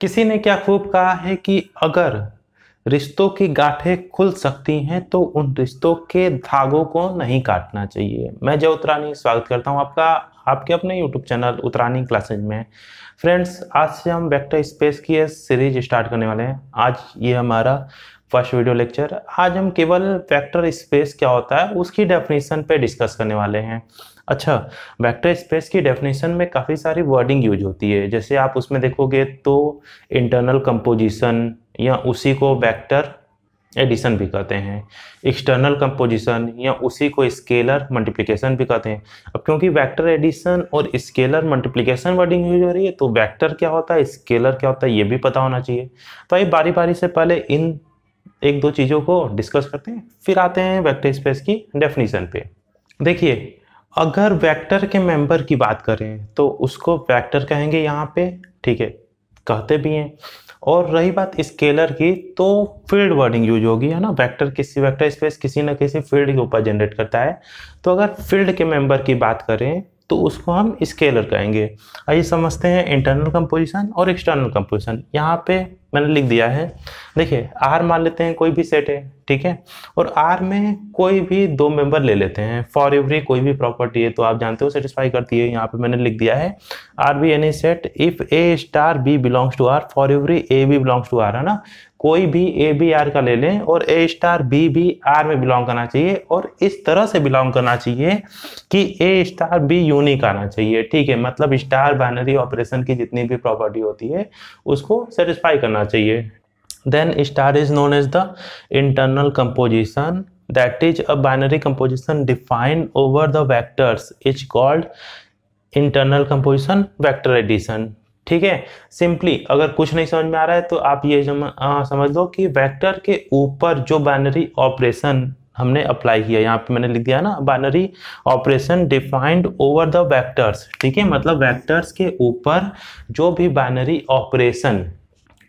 किसी ने क्या खूब कहा है कि अगर रिश्तों की गांठें खुल सकती हैं तो उन रिश्तों के धागों को नहीं काटना चाहिए मैं जय उत्तरानी स्वागत करता हूं आपका आपके अपने YouTube चैनल उत्तरानी क्लासेज में फ्रेंड्स आज से हम वेक्टर स्पेस की सीरीज स्टार्ट करने वाले हैं आज ये हमारा फर्स्ट वीडियो लेक्चर आज हम केवल वेक्टर स्पेस क्या होता है उसकी डेफिनेशन पे डिस्कस करने वाले हैं अच्छा वेक्टर स्पेस की डेफिनेशन में काफ़ी सारी वर्डिंग यूज होती है जैसे आप उसमें देखोगे तो इंटरनल कंपोजिशन या उसी को वेक्टर एडिशन भी कहते हैं एक्सटर्नल कंपोजिशन या उसी को स्केलर मल्टीप्लिकेशन भी कहते हैं अब क्योंकि वेक्टर एडिशन और स्केलर मल्टीप्लिकेशन वर्डिंग यूज हो रही है तो वेक्टर क्या होता है स्केलर क्या होता है ये भी पता होना चाहिए तो ये बारी बारी से पहले इन एक दो चीज़ों को डिस्कस करते हैं फिर आते हैं वेक्टर स्पेस की डेफिनेशन पे देखिए अगर वेक्टर के मेंबर की बात करें तो उसको वेक्टर कहेंगे यहाँ पे ठीक है कहते भी हैं और रही बात स्केलर की तो फील्ड वर्डिंग यूज होगी है ना वेक्टर किसी वेक्टर स्पेस किसी न किसी फील्ड के ऊपर जनरेट करता है तो अगर फील्ड के मेंबर की बात करें तो उसको हम स्केलर कहेंगे आइए समझते हैं इंटरनल कंपोजिशन और एक्सटर्नल कंपोजिशन यहाँ पे मैंने लिख दिया है देखिए आर मान लेते हैं कोई भी सेट है ठीक है और आर में कोई भी दो मेंबर ले लेते हैं फॉर एवरी कोई भी प्रॉपर्टी है तो आप जानते हो सेटिस्फाई करती है यहाँ पे मैंने लिख दिया है R be any set if A star B belongs to R for every A B belongs to R है ना कोई भी ए बी आर का ले लें और ए स्टार बी भी आर में बिलोंग करना चाहिए और इस तरह से बिलोंग करना चाहिए कि ए स्टार बी यूनिक आना चाहिए ठीक है मतलब स्टार बाइनरी ऑपरेशन की जितनी भी प्रॉपर्टी होती है उसको सेटिस्फाई करना चाहिए then star is known as the internal composition that is a binary composition defined over the vectors is called internal composition vector addition ठीक है सिंपली अगर कुछ नहीं समझ में आ रहा है तो आप ये आ, समझ लो कि वेक्टर के ऊपर जो बाइनरी ऑपरेशन हमने अप्लाई किया यहाँ पे मैंने लिख दिया ना binary operation defined over the vectors ठीक है मतलब वेक्टर्स के ऊपर जो भी बाइनरी ऑपरेशन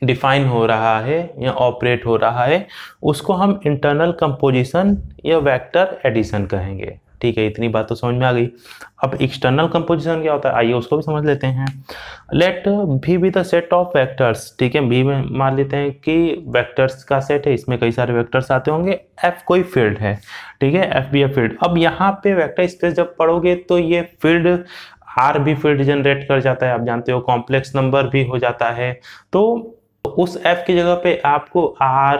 डिफाइन हो रहा है या ऑपरेट हो रहा है उसको हम इंटरनल कंपोजिशन या वेक्टर एडिशन कहेंगे ठीक है इतनी बात तो समझ में आ गई अब एक्सटर्नल कंपोजिशन क्या होता है आइए उसको भी समझ लेते हैं let V be the set of vectors ठीक है भी में मान लेते हैं कि वेक्टर्स का सेट है इसमें कई सारे वेक्टर्स आते होंगे एफ कोई फील्ड है ठीक है एफ बी ए फील्ड अब यहाँ पे वेक्टर स्पेस जब पढ़ोगे तो ये फील्ड आर भी फील्ड जनरेट कर जाता है आप जानते हो कॉम्प्लेक्स नंबर भी हो जाता है तो उस एफ की जगह पे आपको आर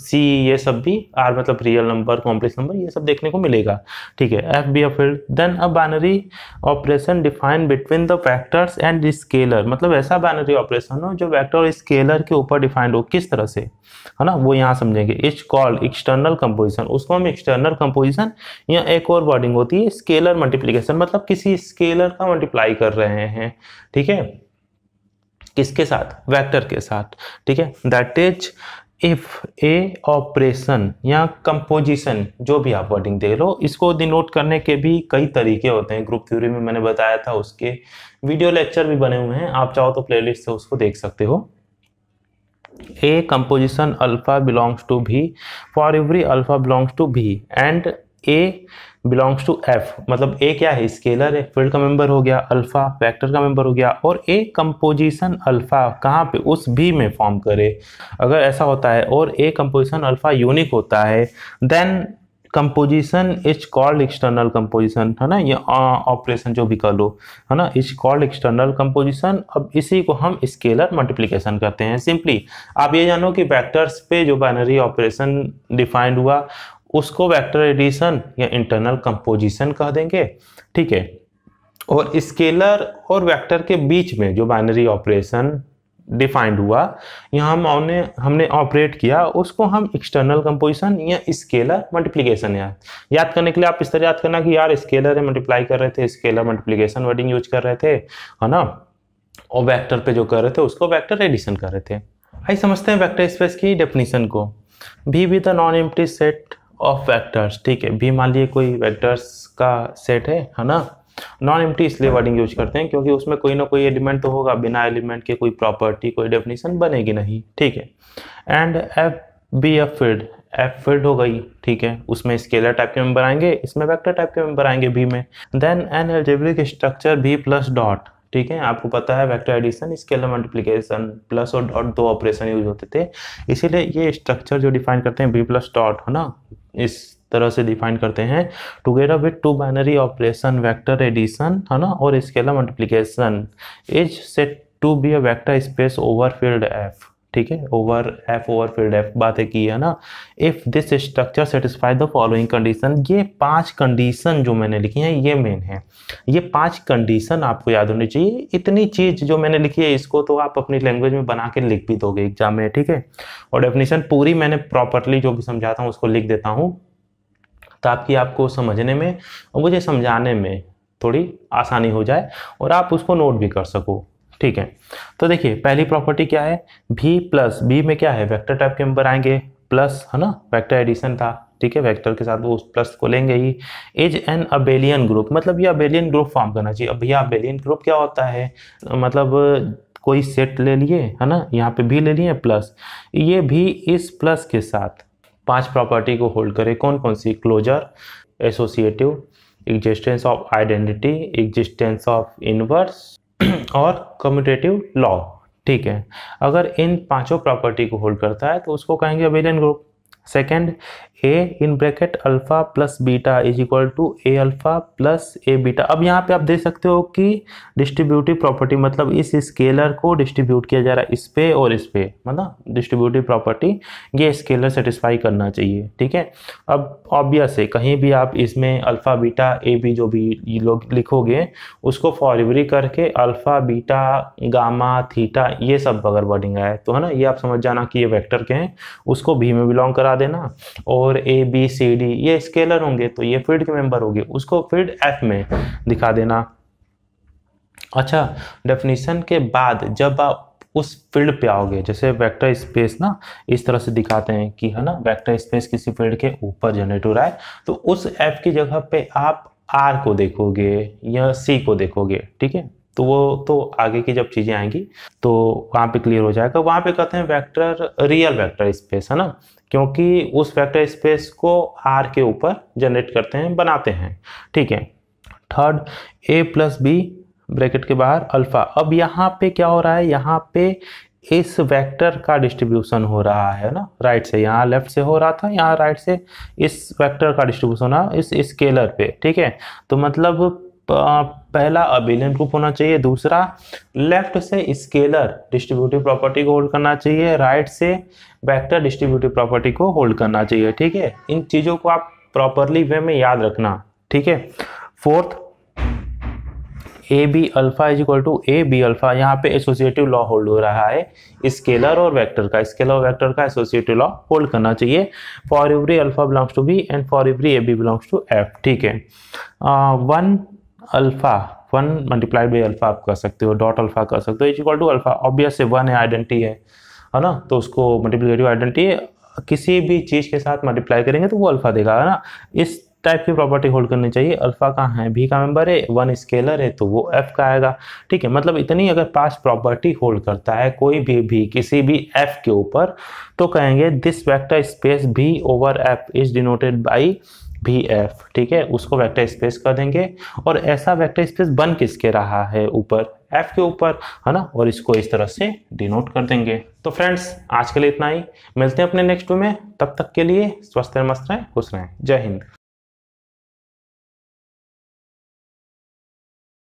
सी ये सब भी आर मतलब रियल नंबर कॉम्प्लेक्स नंबर ये सब देखने को मिलेगा ठीक है F be a field then a binary operation define between the vectors and scalar मतलब ऐसा बाइनरी ऑपरेशन हो जो वेक्टर और स्केलर के ऊपर डिफाइंड हो किस तरह से है ना वो यहाँ समझेंगे इट्स कॉल्ड एक्सटर्नल कंपोजिशन उसको हम एक्सटर्नल कंपोजिशन या एक और वर्डिंग होती है स्केलर मल्टीप्लीकेशन मतलब किसी स्केलर का मल्टीप्लाई कर रहे हैं ठीक है किसके साथ वेक्टर के साथ ठीक है that is if A operation या कंपोजिशन जो भी आप वर्डिंग दे लो इसको डिनोट करने के भी कई तरीके होते हैं ग्रुप थ्योरी में मैंने बताया था उसके वीडियो लेक्चर भी बने हुए हैं आप चाहो तो प्लेलिस्ट से उसको देख सकते हो A composition alpha belongs to V for every alpha belongs to V and A belongs to F मतलब ए क्या है स्केलर है फील्ड का मेंबर हो गया अल्फा वेक्टर का मेंबर हो गया और ए कंपोजिशन अल्फा कहाँ पे उस बी में फॉर्म करे अगर ऐसा होता है और ए कंपोजिशन अल्फा यूनिक होता है then composition is called external composition है ना ये ऑपरेशन जो भी कर लो है ना इज कॉल्ड एक्सटर्नल कंपोजिशन अब इसी को हम स्केलर मल्टीप्लीकेशन करते हैं सिंपली आप ये जानो कि वेक्टर्स पे जो बाइनरी ऑपरेशन डिफाइंड हुआ उसको वेक्टर एडिशन या इंटरनल कंपोजिशन कह देंगे ठीक है और स्केलर और वेक्टर के बीच में जो बाइनरी ऑपरेशन डिफाइंड हुआ यहाँ हम हमने हमने ऑपरेट किया उसको हम एक्सटर्नल कंपोजिशन या स्केलर मल्टीप्लिकेशन याद याद करने के लिए आप इस तरह याद करना कि यार स्केलर है मल्टीप्लाई कर रहे थे स्केलर मल्टीप्लिकेशन वर्डिंग यूज कर रहे थे है ना और वेक्टर पे जो कर रहे थे उसको वेक्टर एडिशन कर रहे थे आई समझते हैं वेक्टर स्पेस की डेफिनेशन को भी with non empty set of vectors ठीक है भी मान लीजिए कोई वेक्टर्स का सेट है है ना नॉन एम्प्टी इसलिए वर्डिंग हाँ। यूज करते हैं क्योंकि उसमें कोई ना कोई एलिमेंट तो होगा बिना एलिमेंट के कोई प्रॉपर्टी कोई डेफिनेशन बनेगी नहीं ठीक है and F be F field F field हो गई ठीक है उसमें स्केलर टाइप के मेम्बर आएंगे इसमें वेक्टर टाइप के मेम्बर आएंगे भी में देन एन एलजेब्रिक स्ट्रक्चर भी प्लस डॉट ठीक है आपको पता है vector addition scalar multiplication plus और डॉट दो ऑपरेशन यूज होते थे इसीलिए ये स्ट्रक्चर जो डिफाइन करते हैं बी प्लस डॉट है ना इस तरह से डिफाइन करते हैं together with two binary operation vector addition है ना और scalar multiplication is set to be a vector space over field F ठीक है over F over field F बातें की है ना if this structure satisfy the following condition ये पांच कंडीशन जो मैंने लिखी हैं ये मेन है ये पांच कंडीशन आपको याद होनी चाहिए इतनी चीज जो मैंने लिखी है इसको तो आप अपनी लैंग्वेज में बना के लिख भी दोगे एग्जाम में ठीक है और डेफिनेशन पूरी मैंने प्रॉपरली जो भी समझाता हूँ उसको लिख देता हूँ ताकि आपको समझने में और मुझे समझाने में थोड़ी आसानी हो जाए और आप उसको नोट भी कर सको ठीक है तो देखिए पहली प्रॉपर्टी क्या है भी प्लस बी में क्या है वेक्टर टाइप के नंबर आएंगे प्लस है ना वेक्टर एडिशन था ठीक है वेक्टर के साथ वो उस प्लस को लेंगे ही इज एन अबेलियन ग्रुप मतलब ये अबेलियन ग्रुप फॉर्म करना चाहिए अब भैया अबेलियन ग्रुप क्या होता है मतलब कोई सेट ले लिए है ना यहाँ पे भी ले लिए प्लस ये भी इस प्लस के साथ पांच प्रॉपर्टी को होल्ड करे कौन कौन सी closure associative existence of identity existence of inverse और कम्यूटेटिव लॉ ठीक है अगर इन पांचों प्रॉपर्टी को होल्ड करता है तो उसको कहेंगे abelian group second a in bracket alpha plus beta is equal to a alpha plus a beta अब यहाँ पे आप देख सकते हो कि डिस्ट्रीब्यूटिव प्रॉपर्टी मतलब इस स्केलर को डिस्ट्रीब्यूट किया जा रहा है इस पे और इस पे मतलब डिस्ट्रीब्यूटिव प्रॉपर्टी ये स्केलर सेटिस्फाई करना चाहिए ठीक है अब ऑब्वियस है कहीं भी आप इसमें अल्फ़ा बीटा ए बी जो भी लोग लिखोगे उसको फॉरवरी करके अल्फ़ा बीटा गामा थीटा ये सब अगर वर्डिंग आए तो है ना ये आप समझ जाना कि ये वैक्टर के हैं उसको भी में बिलोंग करा बता देना और ए बी सी डी ये स्केलर होंगे तो ये फील्ड के मेंबर होंगे उसको फील्ड एफ में दिखा देना अच्छा डेफिनेशन के बाद जब आप उस फील्ड पे आओगे जैसे वेक्टर स्पेस ना इस तरह से दिखाते हैं कि है ना वेक्टर स्पेस किसी फील्ड के ऊपर जनरेट हो रहा है तो उस एफ की जगह पे आप आर को देखोगे या सी को देखोगे ठीक है तो वो तो आगे की जब चीज़ें आएंगी तो वहाँ पे क्लियर हो जाएगा वहाँ पे कहते हैं वेक्टर रियल वेक्टर स्पेस है ना क्योंकि उस वेक्टर स्पेस को आर के ऊपर जनरेट करते हैं बनाते हैं ठीक है third a plus b bracket के बाहर अल्फ़ा अब यहाँ पे क्या हो रहा है यहाँ पे इस वेक्टर का डिस्ट्रीब्यूशन हो रहा है ना राइट से यहाँ लेफ्ट से हो रहा था यहाँ राइट से इस वेक्टर का डिस्ट्रीब्यूशन हो रहा इस स्केलर पे ठीक है तो मतलब पहला अबिलियन ग्रुप होना चाहिए दूसरा लेफ्ट से स्केलर डिस्ट्रीब्यूटिव प्रॉपर्टी को होल्ड करना चाहिए राइट से वेक्टर डिस्ट्रीब्यूटिव प्रॉपर्टी को होल्ड करना चाहिए ठीक है इन चीज़ों को आप प्रॉपरली वे में याद रखना ठीक है fourth a b alpha is equal to a b alpha यहाँ पे एसोसिएटिव लॉ होल्ड हो रहा है स्केलर और वेक्टर का स्केलर और वेक्टर का एसोसिएटिव लॉ होल्ड करना चाहिए for every alpha belongs to B and for every A B belongs to F ठीक है one alpha one multiplied by alpha आप कर सकते हो डॉट अल्फा कर सकते हो is equal to alpha obvious से वन है आइडेंटिटी है है ना तो उसको मल्टीप्लिकेटिव आइडेंटिटी किसी भी चीज़ के साथ मल्टीप्लाई करेंगे तो वो अल्फा देगा है ना इस टाइप की प्रॉपर्टी होल्ड करनी चाहिए अल्फा का है बी का मेंबर है वन स्केलर है तो वो एफ का आएगा ठीक है मतलब इतनी अगर पास प्रॉपर्टी होल्ड करता है कोई भी भी किसी भी एफ के ऊपर तो कहेंगे दिस वेक्टर स्पेस भी over F is denoted by V F ठीक है उसको वेक्टर स्पेस कर देंगे और ऐसा वेक्टर स्पेस बन किसके रहा है ऊपर एफ के ऊपर है ना और इसको इस तरह से डिनोट कर देंगे तो फ्रेंड्स आज के लिए इतना ही मिलते हैं अपने नेक्स्ट में तब तक के लिए स्वस्थ रहें मस्त रहें खुश रहें जय हिंद